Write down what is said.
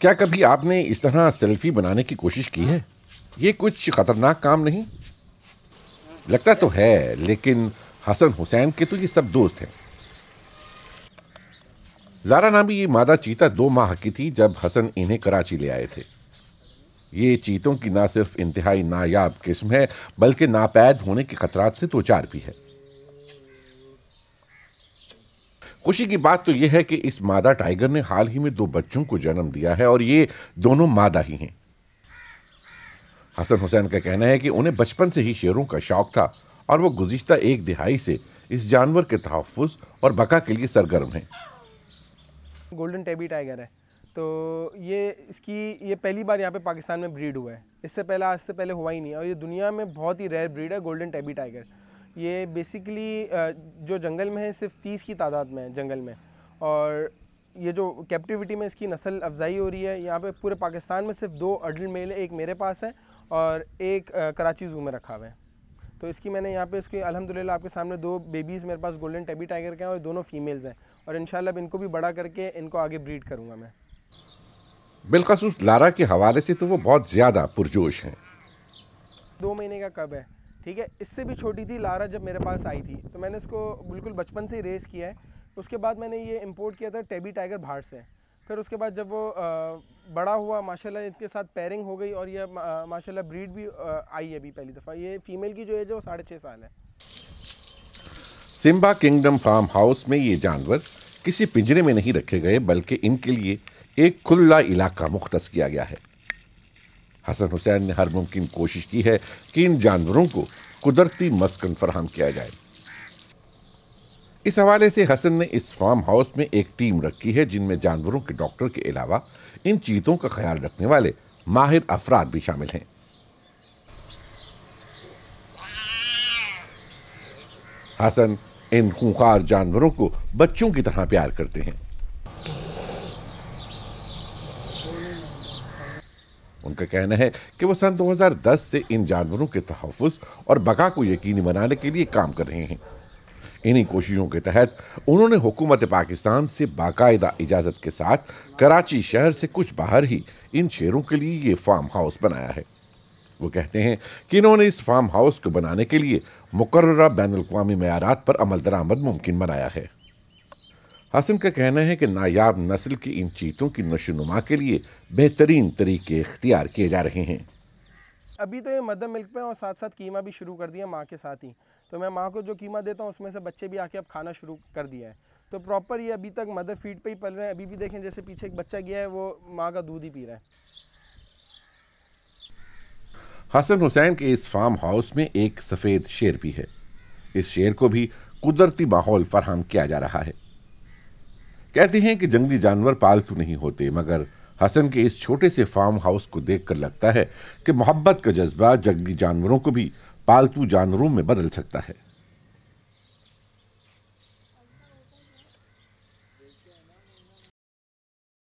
क्या कभी आपने इस तरह सेल्फी बनाने की कोशिश की है ये कुछ खतरनाक काम नहीं लगता तो है लेकिन हसन हुसैन के तो ये सब दोस्त हैं लारा नामी ये मादा चीता दो माह की थी जब हसन इन्हें कराची ले आए थे ये चीतों की ना सिर्फ इंतहाई नायाब किस्म है बल्कि नापैद होने के खतरात से दो तो चार भी है खुशी की बात तो यह है कि इस मादा टाइगर ने हाल ही में दो बच्चों को जन्म दिया है और ये दोनों मादा ही हैं हसन हुसैन का कहना है कि उन्हें बचपन से ही शेरों का शौक था और वो गुज्त एक दिहाई से इस जानवर के तहफ़ और बका के लिए सरगर्म हैं गोल्डन टेबी टाइगर है तो ये इसकी ये पहली बार यहाँ पे पाकिस्तान में ब्रीड हुआ है इससे पहले आज से पहले हुआ ही नहीं और ये दुनिया में बहुत ही रेयर ब्रीड है गोल्डन टेबी टाइगर ये बेसिकली जो जंगल में है सिर्फ तीस की तादाद में है जंगल में और ये जो कैप्टिविटी में इसकी नस्ल अफजाई हो रही है यहाँ पे पूरे पाकिस्तान में सिर्फ दो अडल्ट मेल एक मेरे पास है और एक कराची ज़ू में रखा हुआ है तो इसकी मैंने यहाँ पे इसकी अलहमदिल्ला आपके सामने दो बेबीज़ मेरे पास गोल्डन टेबी टाइगर के हैं और दोनों फीमेल्स हैं और इन इनको भी बड़ा करके इनको आगे ब्रीड करूँगा मैं बिलखसूस लारा के हवाले से तो वो बहुत ज़्यादा पुरजोश हैं दो महीने का कब है ठीक है इससे भी छोटी थी लारा जब मेरे पास आई थी तो मैंने इसको बिल्कुल बचपन से ही रेस किया है तो उसके बाद मैंने ये इम्पोर्ट किया था टेबी टाइगर भार से फिर उसके बाद जब वो बड़ा हुआ माशाल्लाह इसके साथ पेयरिंग हो गई और ये माशाल्लाह ब्रीड भी आई है अभी पहली दफ़ा ये फ़ीमेल की जो है वो साढ़े छः साल है सिम्बा किंगडम फार्म हाउस में ये जानवर किसी पिंजरे में नहीं रखे गए बल्कि इनके लिए एक खुला इलाका मुख्त किया गया है हसन हुसैन ने हर मुमकिन कोशिश की है कि इन जानवरों को कुदरती मस्कन फराहम किया जाए इस हवाले से हसन ने इस फार्म हाउस में एक टीम रखी है जिनमें जानवरों के डॉक्टर के अलावा इन चीतों का ख्याल रखने वाले माहिर अफराद भी शामिल हैं हसन इन खूंखार जानवरों को बच्चों की तरह प्यार करते हैं उनका कहना है कि वो सन 2010 से इन जानवरों के तहफ़ और बका को यकीनी बनाने के लिए काम कर रहे हैं इन्हीं कोशिशों के तहत उन्होंने हुकूमत पाकिस्तान से बाकायदा इजाज़त के साथ कराची शहर से कुछ बाहर ही इन शेरों के लिए ये फार्म हाउस बनाया है वो कहते हैं कि इन्होंने इस फार्म हाउस को बनाने के लिए मुकर्रा बैन अवी मैारात पर अमल दरामद मुमकिन बनाया है हसन का कहना है कि नायाब नस्ल की इन चीतों की नशोनुमा के लिए बेहतरीन तरीके इख्तियार किए जा रहे हैं अभी तो ये मदर मिल्क पे और साथ साथ कीमा भी शुरू कर दिया माँ के साथ ही तो मैं माँ को जो कीमा देता हूँ उसमें से बच्चे भी आके अब खाना शुरू कर दिया है तो प्रॉपर ये अभी तक मदर फीड पे ही पल रहे हैं अभी भी देखें जैसे पीछे एक बच्चा गया है वो माँ का दूध ही पी रहा है हसन हुसैन के इस फार्म हाउस में एक सफ़ेद शेर भी है इस शेर को भी कुदरती माहौल फरहम किया जा रहा है कहते हैं कि जंगली जानवर पालतू नहीं होते मगर हसन के इस छोटे से फार्म हाउस को देखकर लगता है कि मोहब्बत का जज्बा जंगली जानवरों को भी पालतू जानवरों में बदल सकता है